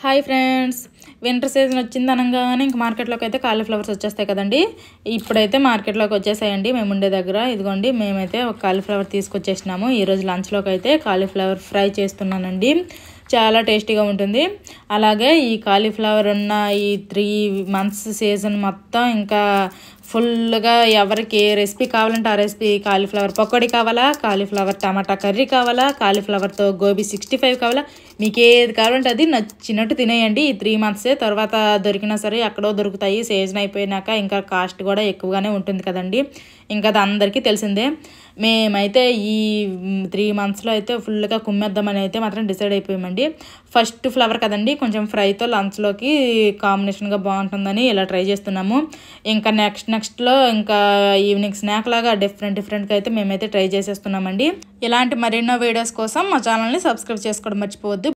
hi friends winter season వచ్చింది అనగానే ఇంక మార్కెట్లోకి అయితే కాలీఫ్లవర్స్ వచ్చేస్తాయి కదండి ఇప్పుడైతే మార్కెట్లోకి వచ్చేసాయండి మేము ఉండే దగ్గర ఇదిగోండి మేమైతే ఒక కాలీఫ్లవర్ తీసుకొచ్చేసినాము ఈరోజు లంచ్లోకి అయితే కాలీఫ్లవర్ ఫ్రై చేస్తున్నానండి చాలా టేస్టీగా ఉంటుంది అలాగే ఈ కాలీఫ్లవర్ ఉన్న ఈ త్రీ మంత్స్ సీజన్ మొత్తం ఇంకా ఫుల్గా ఎవరికి ఏ రెసిపీ కావాలంటే ఆ రెసిపీ కాలీఫ్లవర్ పకోడీ కావాలా కాలీఫ్లవర్ టమాటా కర్రీ కావాలా కాలీఫ్లవర్తో గోబీ సిక్స్టీ ఫైవ్ కావాలా మీకు ఏది కావాలంటే అది నచ్చినట్టు తినేయండి ఈ త్రీ మంత్స్ తర్వాత దొరికినా సరే ఎక్కడో దొరుకుతాయి సీజన్ అయిపోయినాక ఇంకా కాస్ట్ కూడా ఎక్కువగానే ఉంటుంది కదండి ఇంకా అది అందరికీ తెలిసిందే మేమైతే ఈ త్రీ మంత్స్లో అయితే ఫుల్గా కుమ్మేద్దామని అయితే మాత్రం డిసైడ్ అయిపోయామండి మనకి ఫస్ట్ ఫ్లవర్ కదండి కొంచెం ఫ్రైతో లంచ్లోకి కాంబినేషన్గా బాగుంటుందని ఇలా ట్రై చేస్తున్నాము ఇంకా నెక్స్ట్ నెక్స్ట్లో ఇంకా ఈవినింగ్ స్నాక్ లాగా డిఫరెంట్ డిఫరెంట్గా అయితే మేమైతే ట్రై చేసేస్తున్నామండి ఇలాంటి మరెన్నో వీడియోస్ కోసం మా ఛానల్ని సబ్స్క్రైబ్ చేసుకోవడం మర్చిపోవద్దు